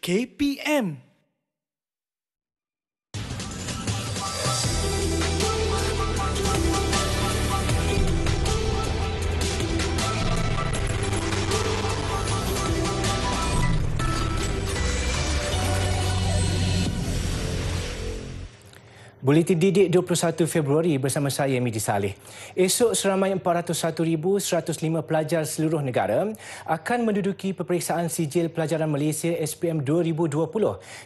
KPM Buletin Didik 21 Februari bersama saya Midi Saleh. Esok seramai 401,105 pelajar seluruh negara akan menduduki peperiksaan sijil pelajaran Malaysia SPM 2020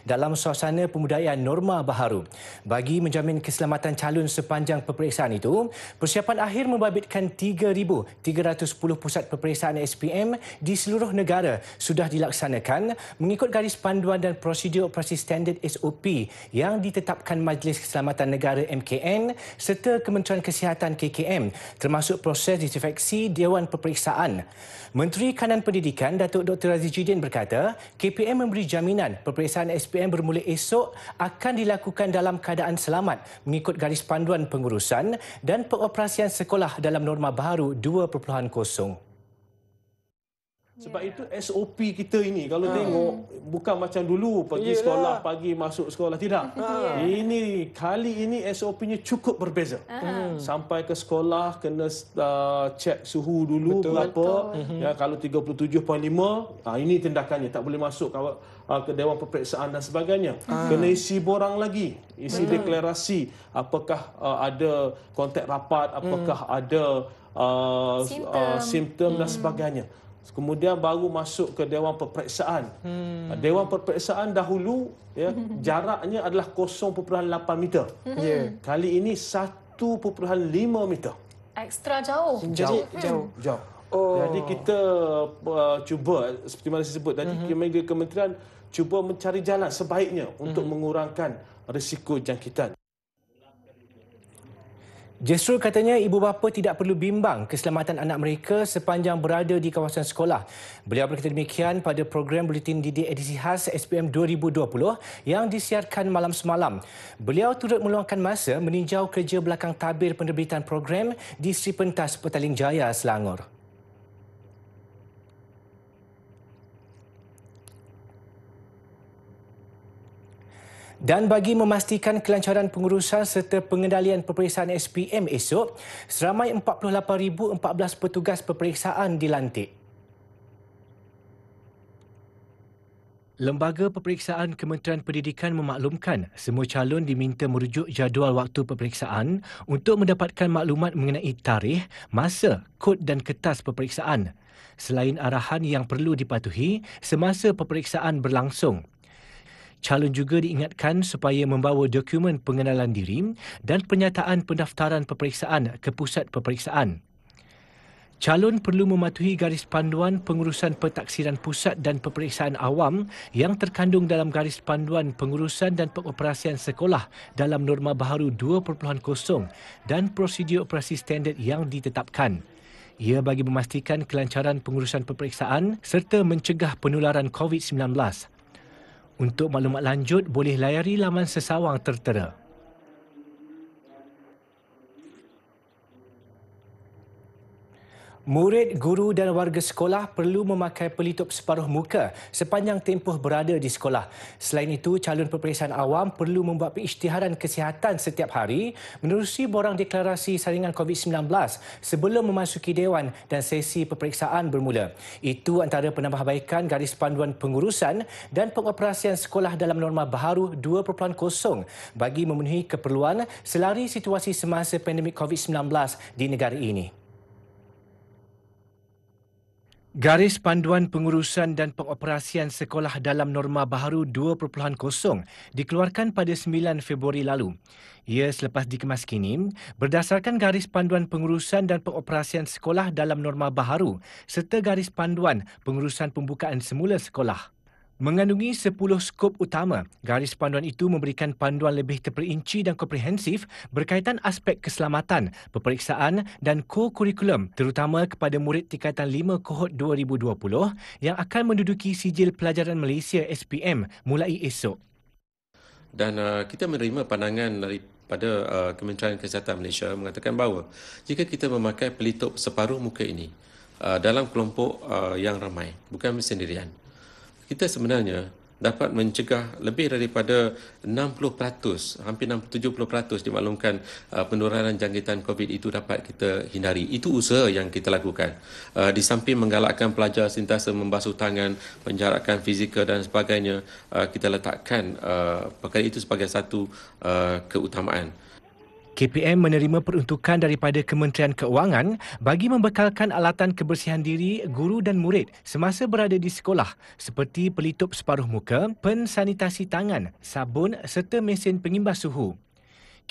dalam suasana pembudayaan norma baharu. Bagi menjamin keselamatan calon sepanjang peperiksaan itu, persiapan akhir membabitkan 3,310 pusat peperiksaan SPM di seluruh negara sudah dilaksanakan mengikut garis panduan dan prosedur operasi standard SOP yang ditetapkan Majlis Keselamatan Keselamatan Negara MKN serta Kementerian Kesihatan KKM termasuk proses disinfeksi Dewan Peperiksaan. Menteri Kanan Pendidikan Datuk Dr. Aziz Jidin berkata, KPM memberi jaminan peperiksaan SPM bermula esok akan dilakukan dalam keadaan selamat mengikut garis panduan pengurusan dan pengoperasian sekolah dalam norma baru 2.0. Sebab yeah. itu SOP kita ini kalau hmm. tengok bukan macam dulu pergi Yelah. sekolah pagi masuk sekolah tidak. yeah. Ya. Ini kali ini SOP-nya cukup berbeza. Ah. Hmm. Sampai ke sekolah kena uh, cek suhu dulu Betul. berapa. Betul. Hmm. Ya kalau 37.5 ha, ah, ini tindakannya tak boleh masuk ke, uh, ke dewan peperiksaan dan sebagainya. Hmm. Kena isi borang lagi, isi hmm. deklarasi apakah uh, ada kontak rapat, apakah hmm. ada uh, simptom, uh, simptom dan hmm. sebagainya kemudian baru masuk ke dewan peperiksaan. Hmm. Ah, dewan peperiksaan dahulu ya jaraknya adalah 0.8 meter. Hmm. Ya. Kali ini 1.5 meter. Ekstra jauh. Jauh. Jadi, hmm. jauh. jauh. Oh. Jadi kita uh, cuba seperti mana saya sebut tadi hmm. kementerian kementerian cuba mencari jalan sebaiknya untuk hmm. mengurangkan risiko jangkitan. Justru katanya ibu bapa tidak perlu bimbang keselamatan anak mereka sepanjang berada di kawasan sekolah. Beliau berkata demikian pada program Bulletin Didik Edisi Khas SPM 2020 yang disiarkan malam semalam. Beliau turut meluangkan masa meninjau kerja belakang tabir penerbitan program di Sri Pentas Petaling Jaya, Selangor. Dan bagi memastikan kelancaran pengurusan serta pengendalian peperiksaan SPM esok, seramai 48,014 petugas peperiksaan dilantik. Lembaga Peperiksaan Kementerian Pendidikan memaklumkan semua calon diminta merujuk jadual waktu peperiksaan untuk mendapatkan maklumat mengenai tarikh, masa, kod dan kertas peperiksaan. Selain arahan yang perlu dipatuhi semasa peperiksaan berlangsung, calon juga diingatkan supaya membawa dokumen pengenalan diri dan pernyataan pendaftaran peperiksaan ke pusat peperiksaan. Calon perlu mematuhi garis panduan pengurusan pentaksiran pusat dan peperiksaan awam yang terkandung dalam garis panduan pengurusan dan pengoperasian sekolah dalam norma baharu 2.0 dan prosedur operasi standard yang ditetapkan. Ia bagi memastikan kelancaran pengurusan peperiksaan serta mencegah penularan COVID-19. Untuk maklumat lanjut, boleh layari laman sesawang tertera. Murid, guru dan warga sekolah perlu memakai pelitup separuh muka sepanjang tempoh berada di sekolah. Selain itu, calon peperiksaan awam perlu membuat isytiharan kesihatan setiap hari menerusi borang deklarasi saringan COVID-19 sebelum memasuki dewan dan sesi peperiksaan bermula. Itu antara penambahbaikan garis panduan pengurusan dan pengoperasian sekolah dalam norma baharu 2.0 bagi memenuhi keperluan selari situasi semasa pandemik COVID-19 di negara ini. Garis panduan pengurusan dan pengoperasian sekolah dalam norma baharu 2.0 dikeluarkan pada 9 Februari lalu. Ia selepas dikemas kini berdasarkan garis panduan pengurusan dan pengoperasian sekolah dalam norma baharu serta garis panduan pengurusan pembukaan semula sekolah mengandungi 10 skop utama. Garis panduan itu memberikan panduan lebih terperinci dan komprehensif berkaitan aspek keselamatan, peperiksaan dan co-curriculum, terutama kepada murid tingkatan 5 kohort 2020 yang akan menduduki sijil pelajaran Malaysia SPM mulai esok. Dan uh, kita menerima pandangan dari pada uh, Kementerian Kesihatan Malaysia mengatakan bahawa jika kita memakai pelitup separuh muka ini uh, dalam kelompok uh, yang ramai bukan sendirian kita sebenarnya dapat mencegah lebih daripada 60%, hampir 70% dimaklumkan uh, penularan jangkitan COVID itu dapat kita hindari. Itu usaha yang kita lakukan. Uh, di samping menggalakkan pelajar sentiasa membasuh tangan, menjarakkan fizikal dan sebagainya, uh, kita letakkan perkara itu sebagai satu keutamaan. KPM menerima peruntukan daripada Kementerian Keuangan bagi membekalkan alatan kebersihan diri guru dan murid semasa berada di sekolah seperti pelitup separuh muka, pensanitasi tangan, sabun serta mesin pengimbas suhu.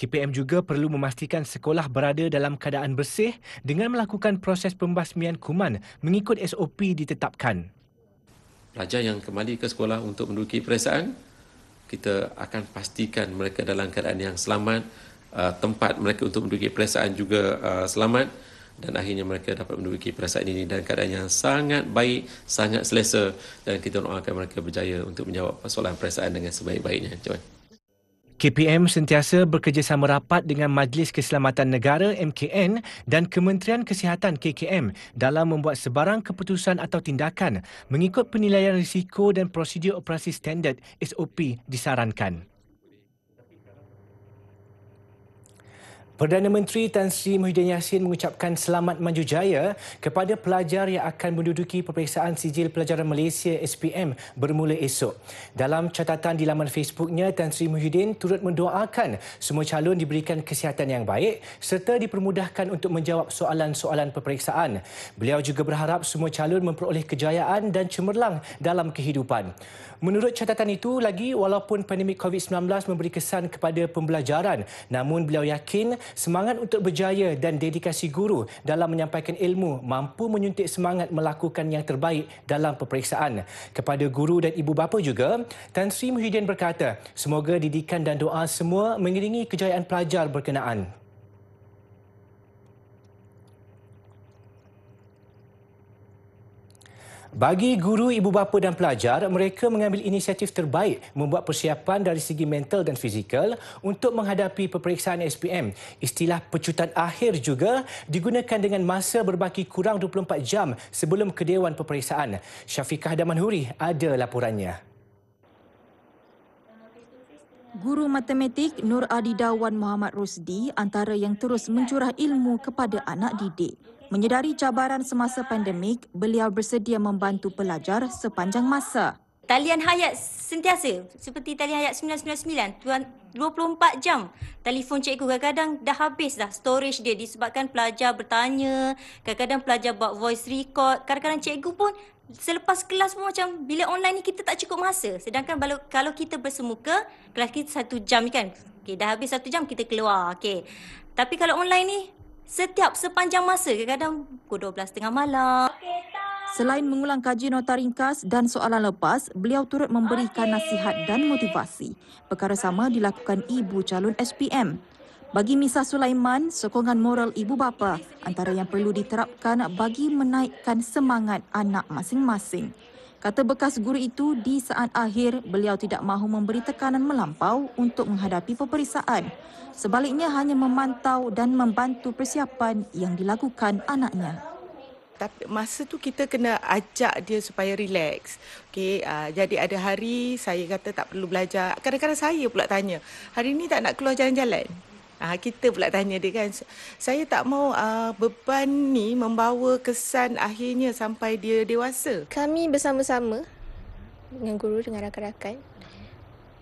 KPM juga perlu memastikan sekolah berada dalam keadaan bersih dengan melakukan proses pembasmian kuman mengikut SOP ditetapkan. Pelajar yang kembali ke sekolah untuk menduduki perasaan, kita akan pastikan mereka dalam keadaan yang selamat uh, tempat mereka untuk menduduki perasaan juga uh, selamat dan akhirnya mereka dapat menduduki perasaan ini dan keadaan yang sangat baik, sangat selesa dan kita doakan mereka berjaya untuk menjawab persoalan perasaan dengan sebaik-baiknya. Cuman. Eh. KPM sentiasa bekerjasama rapat dengan Majlis Keselamatan Negara MKN dan Kementerian Kesihatan KKM dalam membuat sebarang keputusan atau tindakan mengikut penilaian risiko dan prosedur operasi standard SOP disarankan. Perdana Menteri Tan Sri Muhyiddin Yassin mengucapkan selamat maju jaya kepada pelajar yang akan menduduki peperiksaan sijil pelajaran Malaysia SPM bermula esok. Dalam catatan di laman Facebooknya, Tan Sri Muhyiddin turut mendoakan semua calon diberikan kesihatan yang baik serta dipermudahkan untuk menjawab soalan-soalan peperiksaan. Beliau juga berharap semua calon memperoleh kejayaan dan cemerlang dalam kehidupan. Menurut catatan itu, lagi walaupun pandemik COVID-19 memberi kesan kepada pembelajaran, namun beliau yakin semangat untuk berjaya dan dedikasi guru dalam menyampaikan ilmu mampu menyuntik semangat melakukan yang terbaik dalam peperiksaan. Kepada guru dan ibu bapa juga, Tan Sri Muhyiddin berkata, semoga didikan dan doa semua mengiringi kejayaan pelajar berkenaan. Bagi guru, ibu bapa dan pelajar, mereka mengambil inisiatif terbaik membuat persiapan dari segi mental dan fizikal untuk menghadapi peperiksaan SPM. Istilah pecutan akhir juga digunakan dengan masa berbaki kurang 24 jam sebelum kedewan peperiksaan. Syafiqah Damanhuri ada laporannya. Guru matematik Nur Adidawan Muhammad Rusdi antara yang terus mencurah ilmu kepada anak didik. Menyedari cabaran semasa pandemik, beliau bersedia membantu pelajar sepanjang masa. Talian hayat sentiasa seperti talian hayat 999 24 jam telefon cikgu kadang-kadang dah habis dah storage dia disebabkan pelajar bertanya kadang-kadang pelajar buat voice record kadang-kadang cikgu pun selepas kelas pun macam bila online ni kita tak cukup masa sedangkan kalau kita bersemuka kelas kita satu jam kan okay, dah habis satu jam kita keluar okay. tapi kalau online ni setiap sepanjang masa kadang-kadang pukul 12 tengah malam. Selain mengulang kaji nota ringkas dan soalan lepas, beliau turut memberikan nasihat dan motivasi. Perkara sama dilakukan ibu calon SPM. Bagi Misa Sulaiman, sokongan moral ibu bapa antara yang perlu diterapkan bagi menaikkan semangat anak masing-masing. Kata bekas guru itu, di saat akhir beliau tidak mahu memberi tekanan melampau untuk menghadapi peperiksaan. Sebaliknya hanya memantau dan membantu persiapan yang dilakukan anaknya. Tapi masa tu kita kena ajak dia supaya relax. Okay, uh, ah, jadi ada hari saya kata tak perlu belajar. Kadang-kadang saya pula tanya, hari ini tak nak keluar jalan-jalan? Ah ha, kita pula tanya dia kan. Saya tak mau uh, ah, beban ni membawa kesan akhirnya sampai dia dewasa. Kami bersama-sama dengan guru dengan rakan-rakan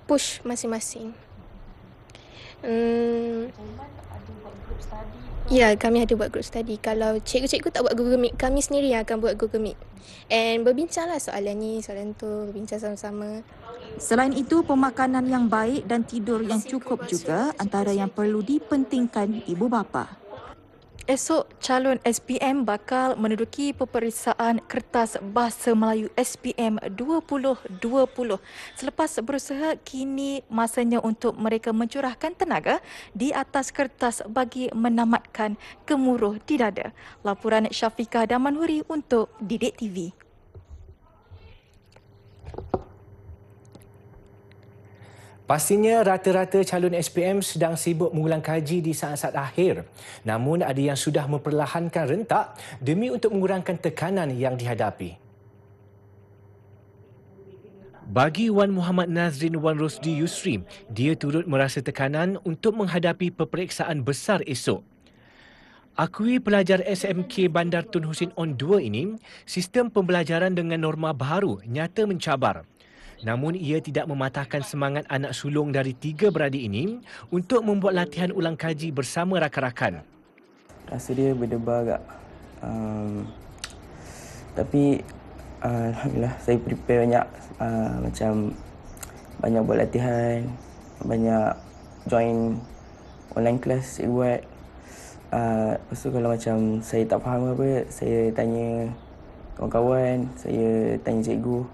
push masing-masing. Hmm. ada buat group study Ya, kami ada buat group study. Kalau cikgu-cikgu tak buat Google Meet, kami sendiri yang akan buat Google Meet. And berbincanglah soalan ni, soalan tu, berbincang sama-sama. Selain itu, pemakanan yang baik dan tidur yang cukup juga antara yang perlu dipentingkan ibu bapa. Esok calon SPM bakal menduduki peperiksaan kertas bahasa Melayu SPM 2020. Selepas berusaha, kini masanya untuk mereka mencurahkan tenaga di atas kertas bagi menamatkan kemuruh di dada. Laporan Syafiqah Damanhuri untuk Didik TV. Pastinya rata-rata calon SPM sedang sibuk mengulang kaji di saat-saat akhir. Namun ada yang sudah memperlahankan rentak demi untuk mengurangkan tekanan yang dihadapi. Bagi Wan Muhammad Nazrin Wan Rosdi Yusri, dia turut merasa tekanan untuk menghadapi peperiksaan besar esok. Akui pelajar SMK Bandar Tun Hussein On 2 ini, sistem pembelajaran dengan norma baru nyata mencabar. Namun ia tidak mematahkan semangat anak sulung dari tiga beradik ini untuk membuat latihan ulang kaji bersama rakan-rakan. Rasa dia berdebar agak. Um, tapi uh, Alhamdulillah saya prepare banyak uh, macam banyak buat latihan, banyak join online class saya, buat. Uh, lepas tu kalau macam saya tak faham apa, saya tanya kawan-kawan, saya tanya cikgu.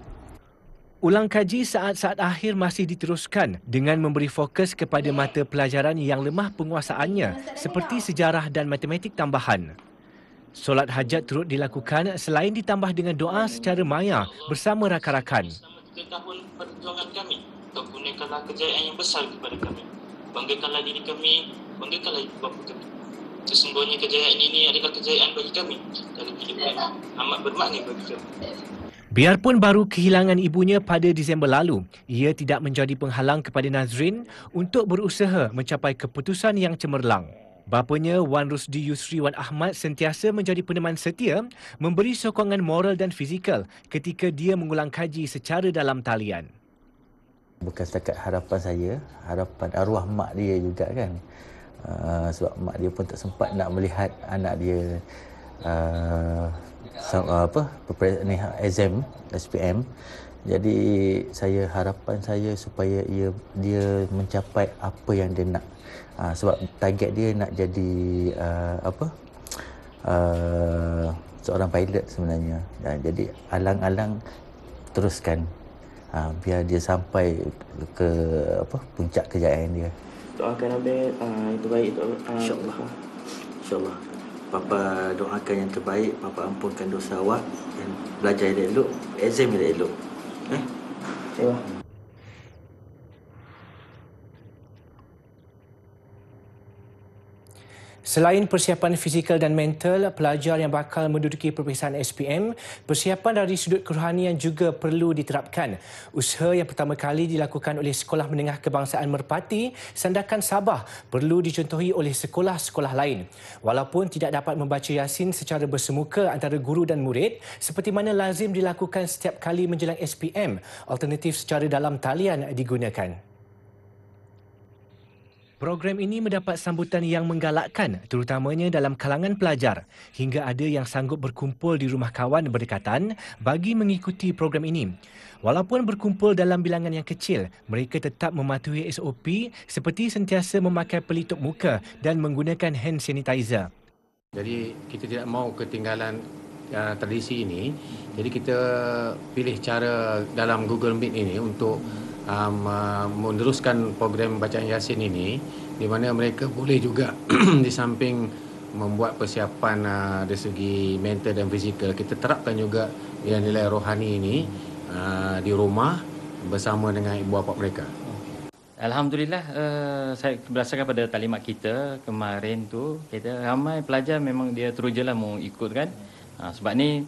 Ulang kaji saat-saat akhir masih diteruskan dengan memberi fokus kepada mata pelajaran yang lemah penguasaannya seperti sejarah dan matematik tambahan. Solat hajat turut dilakukan selain ditambah dengan doa secara maya bersama rakan-rakan. Sesungguhnya kejayaan ini adalah kejayaan bagi kami dalam hidup Amat bermakna bagi kami. Biarpun baru kehilangan ibunya pada Disember lalu, ia tidak menjadi penghalang kepada Nazrin untuk berusaha mencapai keputusan yang cemerlang. Bapanya Wan Rusdi Yusri Wan Ahmad sentiasa menjadi peneman setia, memberi sokongan moral dan fizikal ketika dia mengulang kaji secara dalam talian. Bukan setakat harapan saya, harapan arwah mak dia juga kan. Uh, sebab mak dia pun tak sempat nak melihat anak dia uh, Ah, apa ni ha, exam SPM jadi saya harapan saya supaya ia dia mencapai apa yang dia nak ha, sebab target dia nak jadi uh, apa uh, seorang pilot sebenarnya ha, jadi alang-alang teruskan ha, biar dia sampai ke apa puncak kejayaan dia doakan abang uh, baik untuk uh, insyaallah insyaallah Papa doakan yang terbaik Papa ampunkan dosa awak dan Belajar yang elok Exam yang elok Eh Terima kasih Selain persiapan fizikal dan mental, pelajar yang bakal menduduki perpisahan SPM, persiapan dari sudut kerohanian juga perlu diterapkan. Usaha yang pertama kali dilakukan oleh Sekolah Menengah Kebangsaan Merpati, Sandakan Sabah, perlu dicontohi oleh sekolah-sekolah lain. Walaupun tidak dapat membaca Yasin secara bersemuka antara guru dan murid, seperti mana lazim dilakukan setiap kali menjelang SPM, alternatif secara dalam talian digunakan. Program ini mendapat sambutan yang menggalakkan terutamanya dalam kalangan pelajar hingga ada yang sanggup berkumpul di rumah kawan berdekatan bagi mengikuti program ini. Walaupun berkumpul dalam bilangan yang kecil, mereka tetap mematuhi SOP seperti sentiasa memakai pelitup muka dan menggunakan hand sanitizer. Jadi kita tidak mahu ketinggalan uh, tradisi ini. Jadi kita pilih cara dalam Google Meet ini untuk um, uh, meneruskan program bacaan Yasin ini di mana mereka boleh juga di samping membuat persiapan uh, dari segi mental dan fizikal kita terapkan juga nilai-nilai rohani ini uh, di rumah bersama dengan ibu bapa mereka. Alhamdulillah uh, saya berdasarkan pada talimat kita kemarin tu kita ramai pelajar memang dia terujalah mau ikut kan. Uh, sebab ni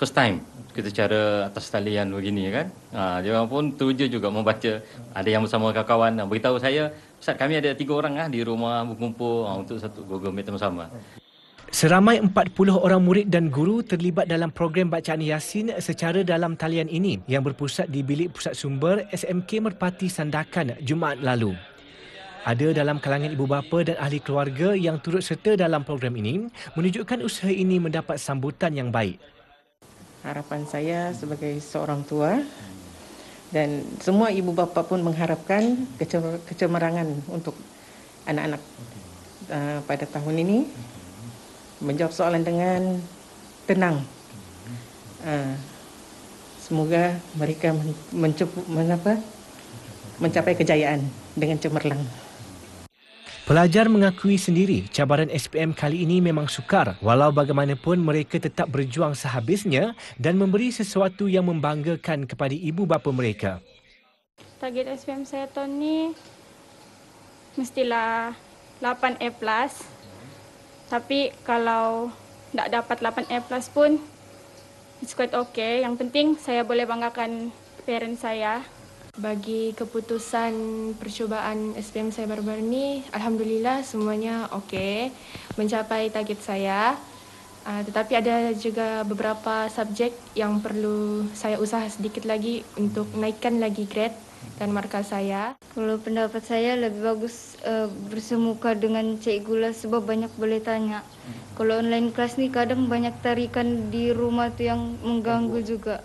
first time kita cara atas talian begini kan. Ha, dia orang pun teruja juga membaca. Ada yang bersama kawan-kawan dan beritahu saya, Ustaz kami ada tiga orang lah di rumah berkumpul ha, untuk satu Google Meet sama-sama. Seramai 40 orang murid dan guru terlibat dalam program bacaan Yasin secara dalam talian ini yang berpusat di bilik pusat sumber SMK Merpati Sandakan Jumaat lalu. Ada dalam kalangan ibu bapa dan ahli keluarga yang turut serta dalam program ini menunjukkan usaha ini mendapat sambutan yang baik harapan saya sebagai seorang tua dan semua ibu bapa pun mengharapkan kecemerangan untuk anak-anak uh, pada tahun ini menjawab soalan dengan tenang. Uh, semoga mereka mencapai kejayaan dengan cemerlang. Pelajar mengakui sendiri cabaran SPM kali ini memang sukar walau bagaimanapun mereka tetap berjuang sehabisnya dan memberi sesuatu yang membanggakan kepada ibu bapa mereka. Target SPM saya tahun ni mestilah 8A+. Plus. Tapi kalau tak dapat 8A+, plus pun it's quite okay. Yang penting saya boleh banggakan parents saya. Bagi keputusan percubaan SPM saya baru-baru ini, Alhamdulillah semuanya okey, mencapai target saya. Uh, tetapi ada juga beberapa subjek yang perlu saya usaha sedikit lagi untuk naikkan lagi grade dan markah saya. Kalau pendapat saya lebih bagus uh, bersemuka dengan cikgu lah sebab banyak boleh tanya. Hmm. Kalau online kelas ni kadang banyak tarikan di rumah tu yang mengganggu juga.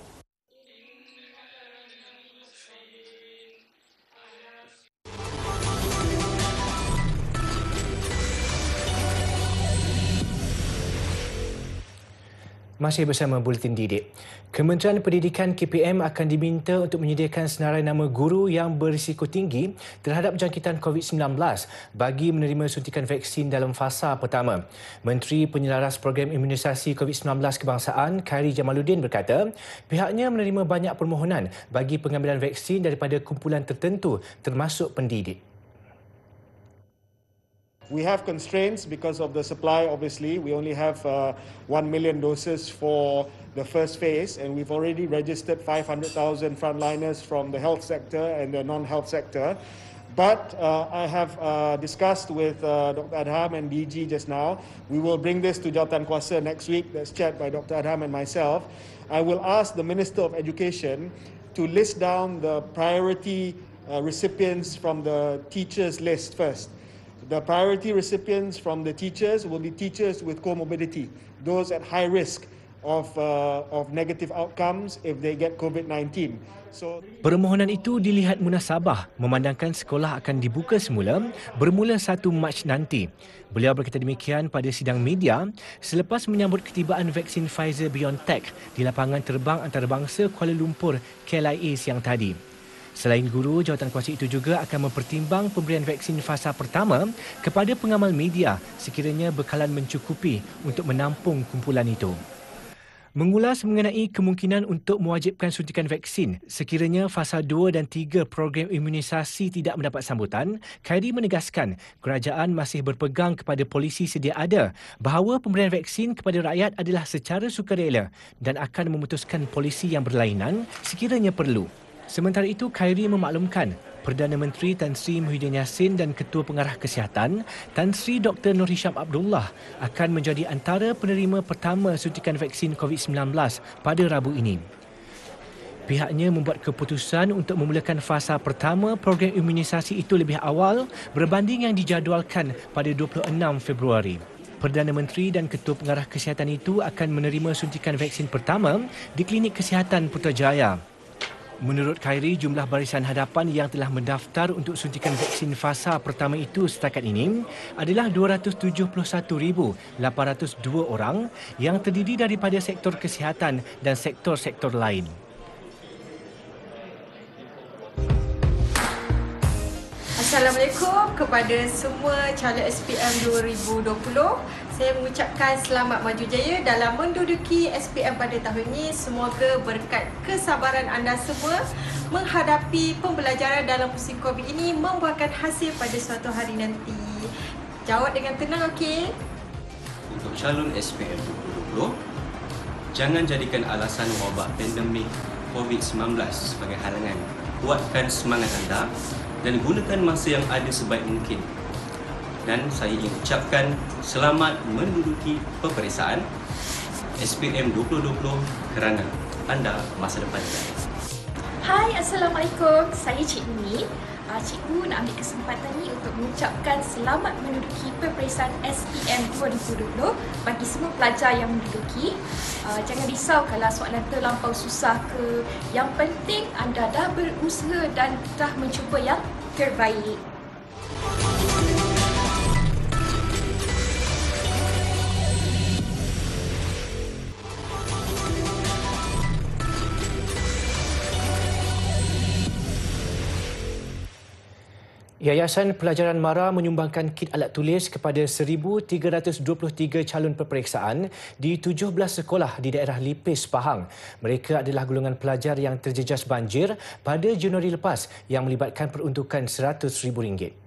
Masih bersama Bulletin Didik. Kementerian Pendidikan KPM akan diminta untuk menyediakan senarai nama guru yang berisiko tinggi terhadap jangkitan COVID-19 bagi menerima suntikan vaksin dalam fasa pertama. Menteri Penyelaras Program Imunisasi COVID-19 Kebangsaan, Khairi Jamaluddin berkata, pihaknya menerima banyak permohonan bagi pengambilan vaksin daripada kumpulan tertentu termasuk pendidik. We have constraints because of the supply, obviously. We only have uh, 1 million doses for the first phase, and we've already registered 500,000 frontliners from the health sector and the non health sector. But uh, I have uh, discussed with uh, Dr. Adham and DG just now. We will bring this to Jatan Kwasa next week. That's chaired by Dr. Adham and myself. I will ask the Minister of Education to list down the priority uh, recipients from the teachers list first The priority recipients from the teachers will be teachers with comorbidity, those at high risk of uh, of negative outcomes if they get COVID-19. So Permohonan itu dilihat munasabah memandangkan sekolah akan dibuka semula bermula 1 Mac nanti. Beliau berkata demikian pada sidang media selepas menyambut ketibaan vaksin Pfizer BioNTech di lapangan terbang antarabangsa Kuala Lumpur KLIA siang tadi. Selain guru, jawatan kuasa itu juga akan mempertimbang pemberian vaksin fasa pertama kepada pengamal media sekiranya bekalan mencukupi untuk menampung kumpulan itu. Mengulas mengenai kemungkinan untuk mewajibkan suntikan vaksin sekiranya fasa 2 dan 3 program imunisasi tidak mendapat sambutan, Khairi menegaskan kerajaan masih berpegang kepada polisi sedia ada bahawa pemberian vaksin kepada rakyat adalah secara sukarela dan akan memutuskan polisi yang berlainan sekiranya perlu. Sementara itu, Khairi memaklumkan Perdana Menteri Tan Sri Muhyiddin Yassin dan Ketua Pengarah Kesihatan Tan Sri Dr. Nur Hisham Abdullah akan menjadi antara penerima pertama suntikan vaksin COVID-19 pada Rabu ini. Pihaknya membuat keputusan untuk memulakan fasa pertama program imunisasi itu lebih awal berbanding yang dijadualkan pada 26 Februari. Perdana Menteri dan Ketua Pengarah Kesihatan itu akan menerima suntikan vaksin pertama di Klinik Kesihatan Putrajaya. Menurut Khairi, jumlah barisan hadapan yang telah mendaftar untuk suntikan vaksin fasa pertama itu setakat ini adalah 271,802 orang yang terdiri daripada sektor kesihatan dan sektor-sektor lain. Assalamualaikum kepada semua calon SPM 2020 saya mengucapkan selamat maju jaya dalam menduduki SPM pada tahun ini. Semoga berkat kesabaran anda semua menghadapi pembelajaran dalam musim COVID ini membuahkan hasil pada suatu hari nanti. Jawab dengan tenang, okey? Untuk calon SPM 2020, jangan jadikan alasan wabak pandemik COVID-19 sebagai halangan. Kuatkan semangat anda dan gunakan masa yang ada sebaik mungkin dan saya ingin ucapkan selamat menduduki peperiksaan SPM 2020 kerana anda masa depan anda. Hai Assalamualaikum, saya Cik Umi. Ah, Cikgu nak ambil kesempatan ini untuk mengucapkan selamat menduduki peperiksaan SPM 2020 bagi semua pelajar yang menduduki. Ah, jangan risau kalau soalan terlampau susah ke. Yang penting anda dah berusaha dan dah mencuba yang terbaik. Yayasan Pelajaran Mara menyumbangkan kit alat tulis kepada 1,323 calon peperiksaan di 17 sekolah di daerah Lipis, Pahang. Mereka adalah golongan pelajar yang terjejas banjir pada Januari lepas yang melibatkan peruntukan RM100,000.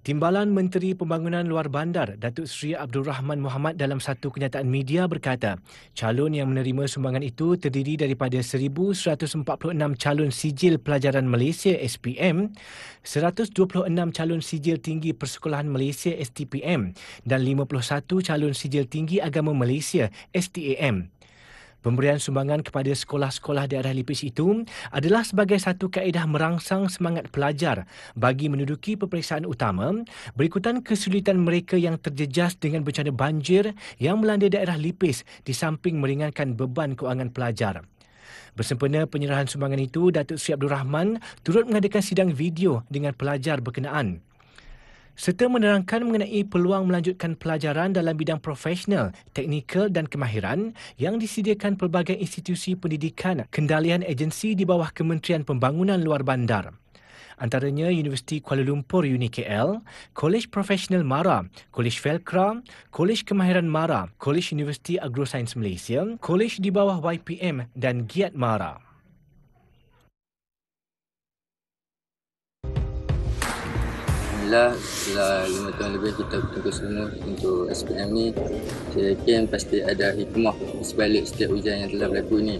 Timbalan Menteri Pembangunan Luar Bandar Datuk Seri Abdul Rahman Muhammad dalam satu kenyataan media berkata, calon yang menerima sumbangan itu terdiri daripada 1146 calon sijil pelajaran Malaysia SPM, 126 calon sijil tinggi persekolahan Malaysia STPM dan 51 calon sijil tinggi agama Malaysia STAM. Pemberian sumbangan kepada sekolah-sekolah di arah lipis itu adalah sebagai satu kaedah merangsang semangat pelajar bagi menduduki peperiksaan utama berikutan kesulitan mereka yang terjejas dengan bencana banjir yang melanda daerah lipis di samping meringankan beban kewangan pelajar. Bersempena penyerahan sumbangan itu, Datuk Sri Rahman turut mengadakan sidang video dengan pelajar berkenaan serta menerangkan mengenai peluang melanjutkan pelajaran dalam bidang profesional, teknikal dan kemahiran yang disediakan pelbagai institusi pendidikan kendalian agensi di bawah Kementerian Pembangunan Luar Bandar antaranya Universiti Kuala Lumpur UniKL, Kolej Profesional Mara, Kolej Velcra, Kolej Kemahiran Mara, Kolej Universiti Agro Agrosains Malaysia, Kolej di bawah YPM dan Giat Mara. Alhamdulillah Setelah lima tahun lebih kita tunggu semua untuk SPM ni Saya yakin pasti ada hikmah sebalik setiap ujian yang telah berlaku ni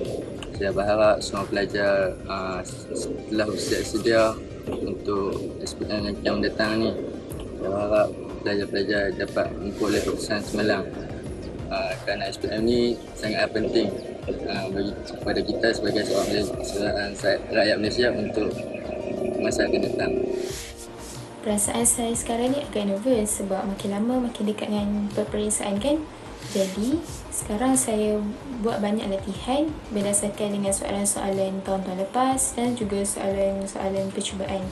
Saya berharap semua pelajar ah, setelah bersedia-sedia untuk SPM yang akan datang ni Saya berharap pelajar-pelajar dapat memperoleh keputusan semalam ah, Kerana SPM ni sangat penting ah, bagi kepada kita sebagai seorang, seorang rakyat Malaysia untuk masa akan datang perasaan saya sekarang ni agak nervous sebab makin lama makin dekat dengan peperiksaan kan. Jadi sekarang saya buat banyak latihan berdasarkan dengan soalan-soalan tahun-tahun lepas dan juga soalan-soalan percubaan.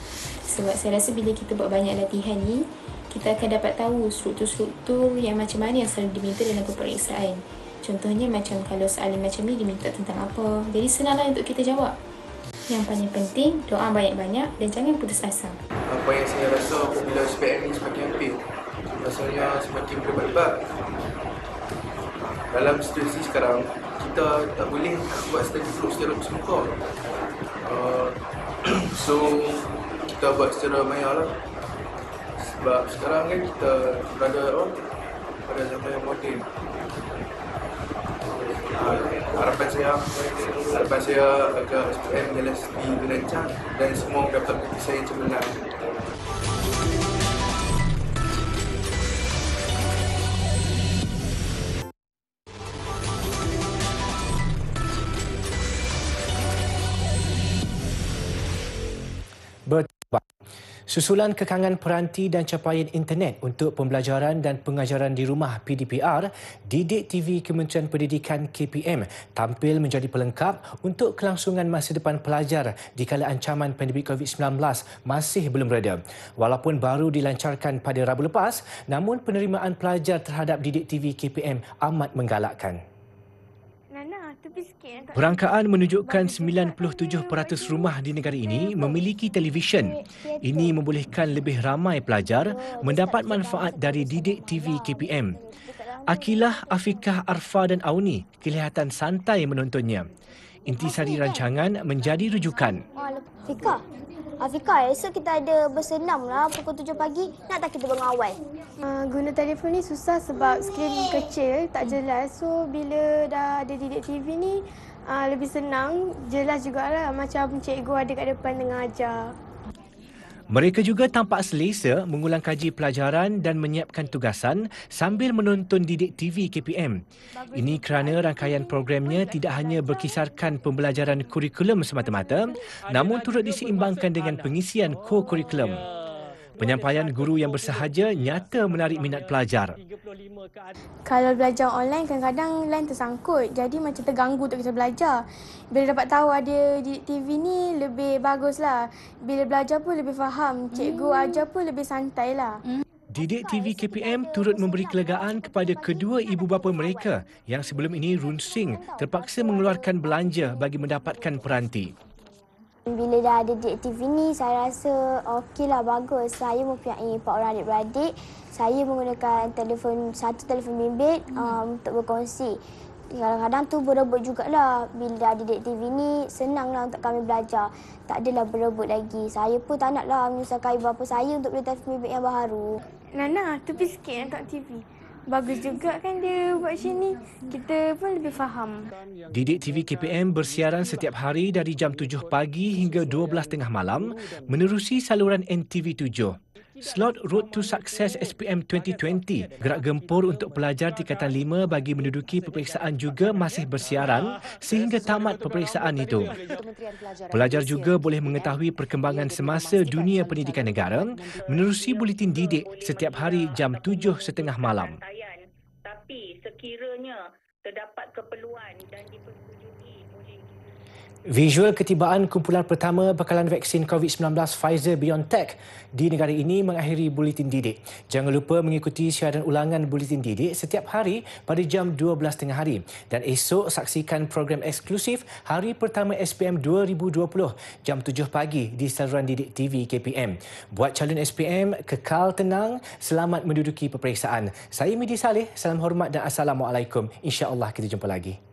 Sebab saya rasa bila kita buat banyak latihan ni, kita akan dapat tahu struktur-struktur yang macam mana yang selalu diminta dalam peperiksaan. Contohnya macam kalau soalan macam ni diminta tentang apa. Jadi senanglah untuk kita jawab yang paling penting doa banyak-banyak dan jangan putus asa. Apa yang saya rasa apabila SPM ini semakin hampir, rasanya semakin berbat-bat. Dalam situasi sekarang, kita tak boleh buat study group secara bersemuka. Uh, so, kita buat secara maya lah. Sebab sekarang ni kan kita berada oh, pada zaman yang moden harapan saya harapan saya agar SPM LSP dirancang dan semua pendapat saya cemerlang Susulan kekangan peranti dan capaian internet untuk pembelajaran dan pengajaran di rumah PDPR, Didik TV Kementerian Pendidikan KPM tampil menjadi pelengkap untuk kelangsungan masa depan pelajar di kala ancaman pandemik COVID-19 masih belum reda. Walaupun baru dilancarkan pada Rabu lepas, namun penerimaan pelajar terhadap Didik TV KPM amat menggalakkan. Perangkaan menunjukkan 97% rumah di negara ini memiliki televisyen. Ini membolehkan lebih ramai pelajar mendapat manfaat dari didik TV KPM. Akilah, Afiqah, Arfa dan Auni kelihatan santai menontonnya. Intisari rancangan menjadi rujukan. Ah, Fika, Afika, esok kita ada bersenam lah pukul tujuh pagi. Nak tak kita bangun awal? Uh, ah, guna telefon ni susah sebab skrin kecil, tak jelas. So, bila dah ada didik TV ni, uh, lebih senang. Jelas jugalah macam cikgu ada kat depan tengah ajar. Mereka juga tampak selesa mengulang kaji pelajaran dan menyiapkan tugasan sambil menonton didik TV KPM. Ini kerana rangkaian programnya tidak hanya berkisarkan pembelajaran kurikulum semata-mata, namun turut diseimbangkan dengan pengisian kokurikulum. kurikulum Penyampaian guru yang bersahaja nyata menarik minat pelajar. Kalau belajar online kadang-kadang lain tersangkut. Jadi macam terganggu untuk kita belajar. Bila dapat tahu ada di TV ni lebih baguslah. Bila belajar pun lebih faham. Cikgu hmm. ajar pun lebih santai lah. Hmm. Didik TV KPM turut memberi kelegaan kepada kedua ibu bapa mereka yang sebelum ini runsing terpaksa mengeluarkan belanja bagi mendapatkan peranti. Bila dah ada direktif ini, saya rasa okey lah bagus. Saya mempunyai empat orang adik-beradik. Saya menggunakan telefon satu telefon bimbit hmm. um, untuk berkongsi. Kadang-kadang tu berebut lah Bila dah ada direktif ini, lah untuk kami belajar. Tak adalah berebut lagi. Saya pun tak naklah menyusahkan ibu bapa saya untuk beli telefon bimbit yang baru. Nana, tepi sikit yang tak TV bagus juga kan dia buat macam ni. Kita pun lebih faham. Didik TV KPM bersiaran setiap hari dari jam 7 pagi hingga 12 tengah malam menerusi saluran NTV7. Slot Road to Success SPM 2020, gerak gempur untuk pelajar tingkatan 5 bagi menduduki peperiksaan juga masih bersiaran sehingga tamat peperiksaan itu. Pelajar juga boleh mengetahui perkembangan semasa dunia pendidikan negara menerusi bulletin didik setiap hari jam 7.30 malam tetapi sekiranya terdapat keperluan dan diperlukan Visual ketibaan kumpulan pertama bekalan vaksin COVID-19 Pfizer BioNTech di negara ini mengakhiri buletin didik. Jangan lupa mengikuti siaran ulangan buletin didik setiap hari pada jam 12.30 hari. Dan esok saksikan program eksklusif hari pertama SPM 2020 jam 7 pagi di saluran didik TV KPM. Buat calon SPM kekal tenang, selamat menduduki peperiksaan. Saya Midi Saleh, salam hormat dan assalamualaikum. InsyaAllah kita jumpa lagi.